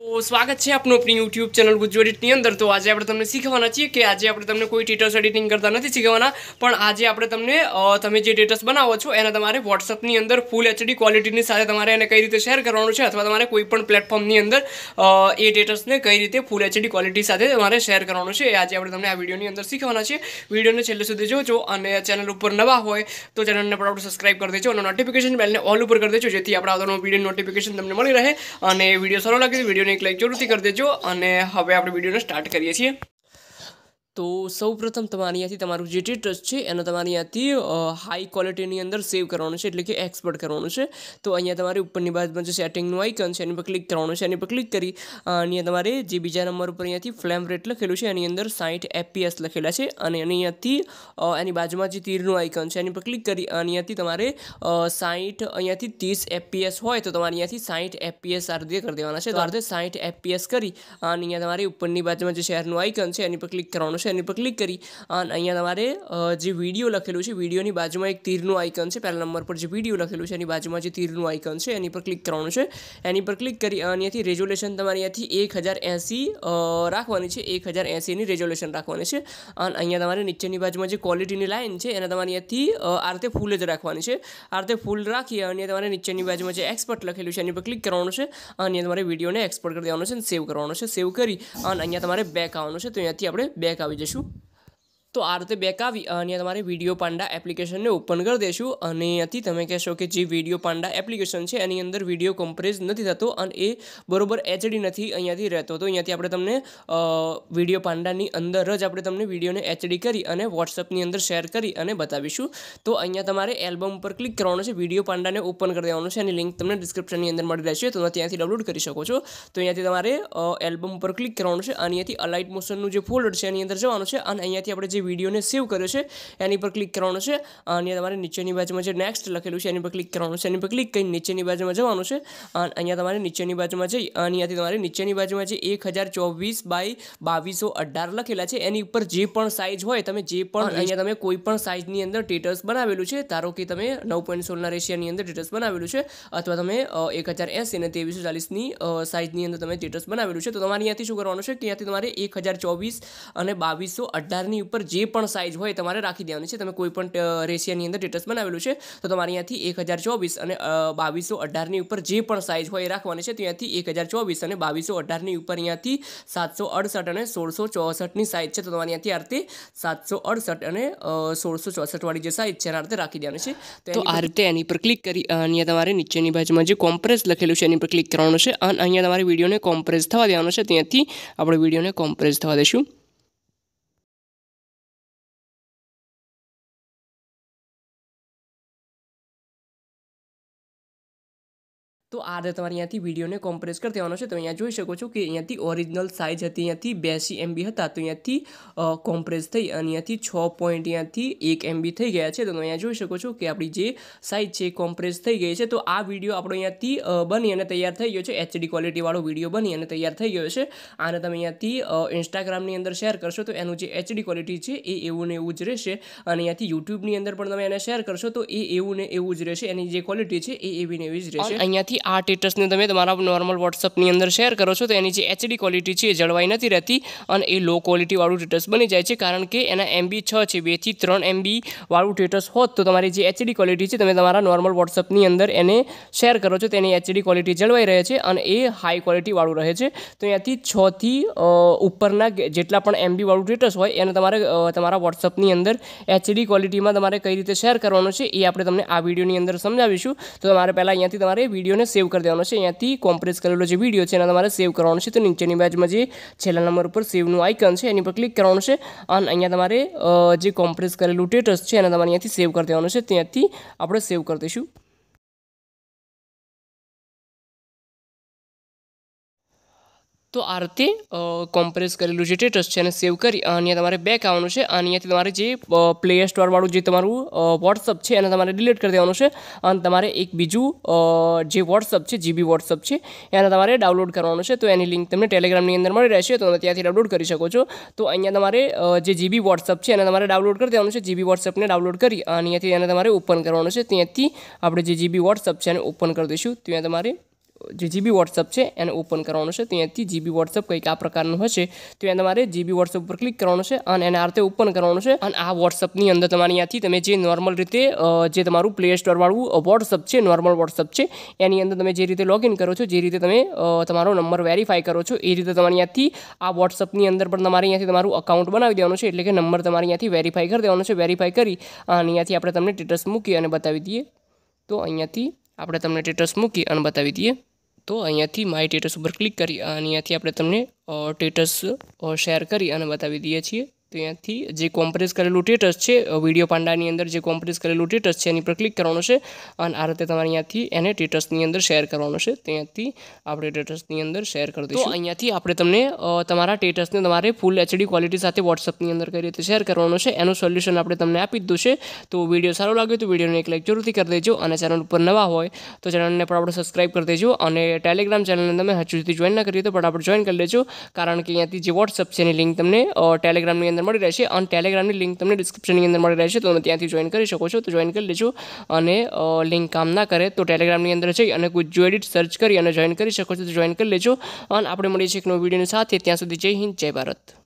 સ્વાગત છે આપનું આપણી યુટ્યુબ ચેનલ ગુજરાતીની અંદર તો આજે આપણે તમને શીખવાના છીએ કે આજે આપણે તમને કોઈ ટેટસ એડિટિંગ કરતા નથી શીખવાના પણ આજે આપણે તમને તમે જે ટેટસ બનાવો છો એને તમારે વોટ્સઅપની અંદર ફૂલ એચડી ક્વોલિટીની સાથે તમારે એને કઈ રીતે શેર કરવાનું છે અથવા તમારે કોઈ પણ પ્લેટફોર્મની અંદર એ ટેટસને કઈ રીતે ફૂલ એચડી ક્વોલિટી સાથે તમારે શેર કરવાનું છે આજે આપણે તમને આ વિડીયોની અંદર શીખવાના છે વિડીયોને છેલ્લે સુધી જોજો અને ચેનલ ઉપર નવા હોય તો ચેનલને પણ આપણે સબસ્ક્રાઈબ કરી દેજો અને નોટિફિકેશન બેલને ઓલ ઉપર કરી દેજો જેથી આપણા વિડીયો નોટિફિકેશન તમને મળી રહે અને વિડીયો સારો લાગે વિડીયો વિડીયોને એક લાઈક જરૂરથી કરી દેજો અને હવે આપણે વિડીયોને સ્ટાર્ટ કરીએ છીએ તો સૌ પ્રથમ તમારે અહીંયાથી તમારું જે ટ્રસ્ટ છે એનો તમારે અહીંયાથી હાઈ ક્વોલિટીની અંદર સેવ કરવાનું છે એટલે કે એક્સપોર્ટ કરવાનું છે તો અહીંયા તમારે ઉપરની બાજુમાં જે સેટિંગનું આઇકન છે એની પર ક્લિક કરવાનું છે એની પર ક્લિક કરી અહીંયા તમારે જે બીજા નંબર ઉપર અહીંયાથી ફ્લેમ રેટ લખેલું છે એની અંદર સાઠ એપીએસ લખેલા છે અને અહીંયાથી એની બાજુમાં જે તીરનું આઇકન છે એની પર ક્લિક કરી અહીંયાથી તમારે સાઠ અહીંયાથી ત્રીસ એપીએસ હોય તો તમારે અહીંયાથી સાઠ એપીએસ આ કરી દેવાના છે તો આ સાઠ એપીએસ કરી અને અહીંયા તમારે ઉપરની બાજુમાં જે શહેરનું આઇકન છે એની પર ક્લિક કરવાનું છે છે એની પર ક્લિક કરી અને અહીંયા તમારે જે વિડીયો લખેલું છે વિડીયોની બાજુમાં એક તીરનું આઇકન છે પહેલા નંબર પર જે વિડીયો લખેલું છે એની બાજુમાં જે તીરનું આઇકન છે એની પર ક્લિક કરવાનું છે એની પર ક્લિક કરી અને અહીંયાથી રેઝોલ્યુશન તમારે અહીંયાથી એક હજાર એંસી રાખવાની છે એક હજાર એંસીની રેઝોલ્યુશન રાખવાની છે અને અહીંયા તમારે નીચેની બાજુમાં જે ક્વોલિટીની લાઇન છે એને તમારે અહીંયાથી આ રીતે ફૂલ જ રાખવાની છે આ રીતે ફૂલ રાખી અને તમારે નીચેની બાજુમાં જે એક્સપર્ટ લખેલું છે એની પર ક્લિક કરવાનું છે અને તમારે વિડીયોને એક્સપોર્ટ કરી દેવાનો છે અને સેવ કરવાનું છે સેવ કરી અને અહીંયા તમારે બેક આવવાનું છે તો અહીંયાથી આપણે બેક આવી જોઈશું તો આ રીતે બેક આવી અને તમારે વિડીયો પાંડા એપ્લિકેશનને ઓપન કરી દેશું અને અહીંયાથી તમે કહેશો કે જે વિડીયો પાંડા એપ્લિકેશન છે એની અંદર વિડીયો કમ્પ્રેસ નથી થતો અને એ બરોબર એચડી નથી અહીંયાથી રહેતો તો અહીંયાથી આપણે તમને વિડીયો પાંડાની અંદર જ આપણે તમને વિડીયોને એચડી કરી અને વોટ્સઅપની અંદર શેર કરી અને બતાવીશું તો અહીંયા તમારે એલ્બમ ઉપર ક્લિક કરવાનું છે વિડીયો પાંડાને ઓપન કરી દેવાનું છે એની લિંક તમને ડિસ્ક્રિપ્શનની અંદર મળી રહેશે તો ત્યાંથી ડાઉનલોડ કરી શકો છો તો અહીંયાથી તમારે એલ્બમ ઉપર ક્લિક કરવાનું છે અને અહીંયાથી અલાઇટ મોશનનું જે ફોલ્ડર છે એની અંદર જવાનું છે અને અહીંયાથી આપણે જે જે વિડીયોને સેવ કર્યો છે એની પર ક્લિક કરવાનું છે અને તમારે નીચેની બાજુમાં જે નેક્સ્ટ લખેલું છે એની પર ક્લિક કરવાનું છે એની પર ક્લિક કરીને નીચેની બાજુમાં જવાનું છે અને અહીંયા તમારે નીચેની બાજુમાં જઈ અહીંયાથી તમારે નીચેની બાજુમાં જે એક હજાર ચોવીસ બાય બાવીસો અઢાર લખેલા છે એની ઉપર જે પણ સાઇઝ હોય તમે જે પણ અહીંયા તમે કોઈ પણ સાઇઝની અંદર ટેટર્સ બનાવેલું છે ધારો કે તમે નવ પોઈન્ટ સોળના રેશિયાની અંદર ટેટસ બનાવેલું છે અથવા તમે એક હજાર એસી અને ત્રેવીસો ચાલીસની સાઇઝની અંદર તમે ટેટસ બનાવેલું છે તો તમારે અહીંયાથી શું કરવાનું છે કે અહીંયાથી તમારે એક હજાર ચોવીસ અને બાવીસો અઢારની ઉપર જે પણ સાઇઝ હોય તમારે રાખી દેવાની છે તમે કોઈ પણ રેશિયાની અંદર ટેટસ બનાવેલું છે તો તમારે અહીંયાથી એક હજાર ચોવીસ અને બાવીસો અઢારની ઉપર જે પણ સાઇઝ હોય એ રાખવાની છે ત્યાંથી એક હજાર ચોવીસ અને બાવીસો અઢારની ઉપર અહીંયાથી સાતસો અડસઠ અને સોળસો ચોસઠની સાઇઝ છે તો તમારે અહીંયાથી આ રીતે સાતસો અડસઠ અને સોળસો ચોસઠવાળી જે સાઇઝ છે એના રીતે રાખી દેવાની છે તો આ રીતે એની પર ક્લિક કરી અહીંયા તમારે નીચેની બાજુમાં જે કોમ્પ્રેસ લખેલું છે એની પર ક્લિક કરવાનું છે અને અહીંયા તમારે વિડીયોને કોમ્પ્રેસ થવા દેવાનો છે ત્યાંથી આપણે વિડીયોને કોમ્પ્રેસ થવા દઈશું તો આ રીતે તમારે અહીંયાથી વિડીયોને કોમ્પ્રેસ કરી દેવાનો છે તો અહીંયા જોઈ શકો છો કે અહીંયાથી ઓરિજિનલ સાઇઝ હતી અહીંયાથી બેસી એમબી હતા તો અહીંયાથી કોમ્પ્રેસ થઈ અને અહીંયાથી છ પોઈન્ટ અહીંયાથી એક એમબી થઈ ગયા છે તો તમે અહીંયા જોઈ શકો છો કે આપણી જે સાઇઝ છે કોમ્પ્રેસ થઈ ગઈ છે તો આ વિડીયો આપણો અહીંયાથી બની અને તૈયાર થઈ ગયો છે એચડી ક્વોલિટીવાળો વિડીયો બની અને તૈયાર થઈ ગયો છે આને તમે અહીંયાથી ઇન્સ્ટાગ્રામની અંદર શેર કરશો તો એનું જે એચડી ક્વોલિટી છે એ એવું ને એવું જ રહેશે અને અહીંયાથી યુટ્યુબની અંદર પણ તમે એને શેર કરશો તો એ એવું ને એવું જ રહેશે એની જે ક્વોલિટી છે એ એવી ને એવી જ રહેશે અહીંયાથી બાકી આ ટેટસને તમે તમારા નોર્મલ વોટ્સઅપની અંદર શેર કરો છો તો એની જે એચડી ક્વોલિટી છે એ જળવાઈ નથી રહેતી અને એ લો ક્વોલિટીવાળું ટેટસ બની જાય છે કારણ કે એના એમબી છ છે બેથી ત્રણ એમબીવાળું ટેટસ હોત તો તમારી જે એચડી ક્વોલિટી છે તમે તમારા નોર્મલ વોટ્સઅપની અંદર એને શેર કરો છો તેની એચડી ક્વોલિટી જળવાઈ રહે છે અને એ હાઈ ક્વોલિટીવાળું રહે છે તો અહીંયાથી છથી ઉપરના જેટલા પણ એમબીવાળું ટેટસ હોય એને તમારે તમારા વોટ્સઅપની અંદર એચડી ક્વોલિટીમાં તમારે કઈ રીતે શેર કરવાનું છે એ આપણે તમને આ વિડીયોની અંદર સમજાવીશું તો તમારે પહેલાં અહીંયાથી તમારે વિડીયોને સેવ કરી દેવાનો છે અહીંયાથી કોમ્પ્રેસ કરેલો જે વિડીયો છે એના તમારે સેવ કરવાનો છે તો નીચેની બાજુમાં જે છેલ્લા નંબર ઉપર સેવનું આઇકન છે એની પર ક્લિક કરવાનું છે અને અહીંયા તમારે જે કોમ્પ્રેસ કરેલું ટેટસ છે એને તમારે અહીંયાથી સેવ કરી દેવાનું છે ત્યાંથી આપણે સેવ કરી દઈશું તો આ રીતે કોમ્પ્રેસ કરેલું જે સ્ટેટસ છે એને સેવ કરી અહીંયા તમારે બેક આવવાનું છે અને અહીંયાથી તમારે જે પ્લે સ્ટોરવાળું જે તમારું વોટ્સઅપ છે એને તમારે ડિલીટ કરી દેવાનું છે અને તમારે એક બીજું જે વોટ્સઅપ છે જીબી વોટ્સઅપ છે એને તમારે ડાઉનલોડ કરવાનું છે તો એની લિંક તમને ટેલિગ્રામની અંદર મળી રહેશે તો તમે ત્યાંથી ડાઉનલોડ કરી શકો છો તો અહીંયા તમારે જે જીબી વોટ્સઅપ છે એને તમારે ડાઉનલોડ કરી દેવાનું છે જીબી વોટ્સઅપને ડાઉનલોડ કરી અને અહીંયાથી એને તમારે ઓપન કરવાનું છે ત્યાંથી આપણે જે જીબી વોટ્સઅપ છે એને ઓપન કરી દઈશું ત્યાં તમારે જે જીબી વોટ્સઅપ છે એને ઓપન કરવાનું છે ત્યાંથી જીબી વોટ્સઅપ કંઈક આ પ્રકારનું હશે તો ત્યાં તમારે જીબી વોટ્સઅપ ઉપર ક્લિક કરવાનું છે અને એને આ રીતે ઓપન કરવાનું છે અને આ વોટ્સઅપની અંદર તમારે અહીંયાથી તમે જે નોર્મલ રીતે જે તમારું પ્લે સ્ટોરવાળું વોટ્સઅપ છે નોર્મલ વોટ્સઅપ છે એની અંદર તમે જે રીતે લોગિન કરો છો જે રીતે તમે તમારો નંબર વેરીફાઈ કરો છો એ રીતે તમારે અહીંયાથી આ વોટ્સઅપની અંદર પણ તમારે અહીંયાથી તમારું અકાઉન્ટ બનાવી દેવાનું છે એટલે કે નંબર તમારે ત્યાંથી વેરીફાઈ કરી દેવાનો છે વેરીફાઈ કરી અને અહીંયાથી આપણે તમને સ્ટેટસ મૂકી અને બતાવી દઈએ તો અહીંયાથી આપણે તમને સ્ટેટસ મૂકી અને બતાવી દઈએ તો અહીંયાથી માય ટેટસ ઉપર ક્લિક કરી અને અહીંયાથી આપણે તમને ટેટસ શેર કરી અને બતાવી દઈએ છીએ તો અહીંયાથી જે કોમ્પ્રેસ કરેલું ટેટસ છે વિડીયો પાંડાની અંદર જે કોમ્પ્રેસ કરેલું ટેટસ છે એની પર ક્લિક કરવાનું છે અને આ રીતે તમારે અહીંયાથી એને ટેટસની અંદર શેર કરવાનું છે ત્યાંથી આપણે ટેટસની અંદર શેર કરી દઈશું અહીંયાથી આપણે તમને તમારા ટેટસને તમારે ફૂલ એચડી ક્વોલિટી સાથે વોટ્સઅપની અંદર કરી રીતે શેર કરવાનું છે એનું સોલ્યુશન આપણે તમને આપી દીધું છે તો વિડીયો સારો લાગ્યો તો વિડીયોને એક લાઈક જરૂરથી કરી દેજો અને ચેનલ ઉપર નવા હોય તો ચેનલને પણ આપણે સબસ્ક્રાઈબ કરી દેજો અને ટેલિગ્રામ ચેનલને તમે હજુ સુધી જોઈન ના કરીએ તો પણ આપણે જોઈન કરી લેજો કારણ કે અહીંયાથી જે વોટ્સઅપ છે એની લિંક તમને ટેલિગ્રામની અંદર અંદર મળી રહેશે અને ટેલિગ્રામની લિંક તમને ડિસ્ક્રિપ્શનની અંદર મળી રહેશે તો તમે ત્યાંથી જોઈન કરી શકો છો તો જોઈન કરી લેજો અને લિંક કામ ના કરે તો ટેલિગ્રામની અંદર જઈ અને ગુજ્જુ એડિટ સર્ચ કરી અને જોઈન કરી શકો છો તો જોઈન કરી લેજો અને આપણે મળીએ છીએ એક નવો વિડીયોની સાથે ત્યાં સુધી જય હિન્દ જય ભારત